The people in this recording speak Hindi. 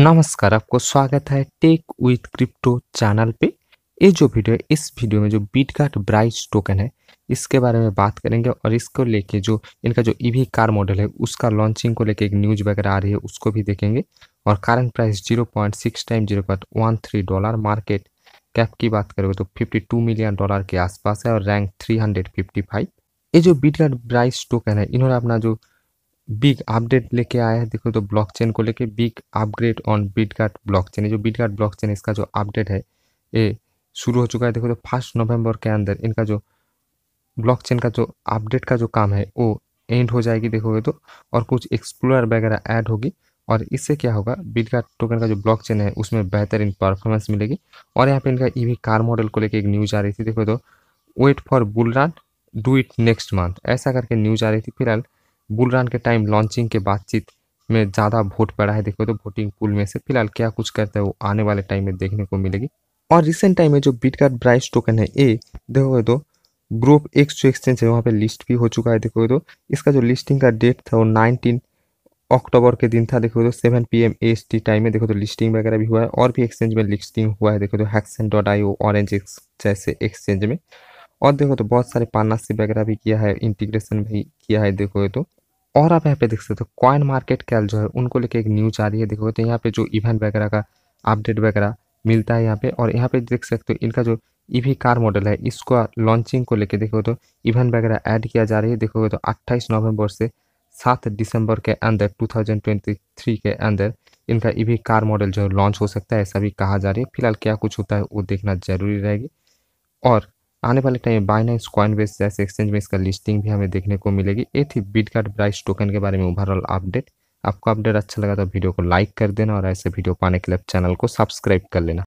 नमस्कार आपको स्वागत है टेक विथ क्रिप्टो चैनल पे ये जो वीडियो है इस वीडियो में जो बीटकार्ट ब्राइज टोकन है इसके बारे में बात करेंगे और इसको लेके जो इनका जो ईवी कार मॉडल है उसका लॉन्चिंग को लेके एक न्यूज़ वगैरह आ रही है उसको भी देखेंगे और current price zero point six time zero point one three dollar market cap की बात करोगे तो फिफ्टी टू मिलियन डॉलर के आसपास है और rank three hundred fifty five ये जो बीटकार्ट ब्राइज टोकन है इन्होंने अपना जो बिग अपडेट लेके आया है देखो तो ब्लॉकचेन को लेके big upgrade on Bitgert blockchain जो ब्लॉक ब्लॉकचेन इसका जो अपडेट है ये शुरू हो चुका है देखो तो फर्स्ट नवंबर के अंदर इनका जो ब्लॉकचेन का जो अपडेट का जो काम है वो एंड हो जाएगी देखोगे तो और कुछ एक्सप्लोर वगैरह ऐड होगी और इससे क्या होगा बीटगार्ड टोकन का जो चेन है उसमें बेहतरीन परफॉर्मेंस मिलेगी और यहाँ पर इनका वी कार मॉडल को लेकर एक न्यूज़ आ रही थी देखो तो wait for bull run do it next month ऐसा करके न्यूज़ आ रही थी फिलहाल बुलरान के टाइम लॉन्चिंग के बातचीत में ज़्यादा वोट पड़ा है देखो तो वोटिंग पूल में से फिलहाल क्या कुछ करता है वो आने वाले टाइम में देखने को मिलेगी और रिसेंट टाइम में जो बीट कार्ड ब्राइस टोकन है ए देखोगे तो ग्रुप एक्स जो एक्सचेंज है वहाँ पे लिस्ट भी हो चुका है देखोगे तो इसका जो लिस्टिंग का डेट था वो नाइनटीन अक्टूबर के दिन था देखो तो seven P M S T time में देखो तो लिस्टिंग वगैरह भी हुआ है और भी एक्सचेंज में लिस्टिंग हुआ है देखो तो Hexon dot I O orange जैसे एक्सचेंज में और देखो तो बहुत सारे पार्टनरशिप वगैरह भी किया है इंटीग्रेशन भी किया है देखो तो और आप यहाँ पे देख सकते हो कॉइन मार्केट कैल जो है उनको लेके एक न्यूज आ रही है देखोगे तो यहाँ पे जो इवेंट वगैरह का अपडेट वगैरह मिलता है यहाँ पे और यहाँ पे देख सकते हो इनका जो ईवी कार मॉडल है इसको लॉन्चिंग को लेके देखोगे तो इवेंट वगैरह ऐड किया जा रही है देखोगे तो अट्ठाईस नवम्बर से सात दिसंबर के अंदर टू के अंदर इनका ईवी कार मॉडल जो लॉन्च हो सकता है ऐसा भी कहा जा रहा है फिलहाल क्या कुछ होता है वो देखना जरूरी रहेगी और आने वाले टाइम बाइनाइस बेस जैसे एक्सचेंज में इसका लिस्टिंग भी हमें देखने को मिलेगी ये थी बिटकार्ड प्राइस टोकन के बारे में ओवरऑल अपडेट आपको अपडेट अच्छा लगा तो वीडियो को लाइक कर देना और ऐसे वीडियो पाने के लिए चैनल को सब्सक्राइब कर लेना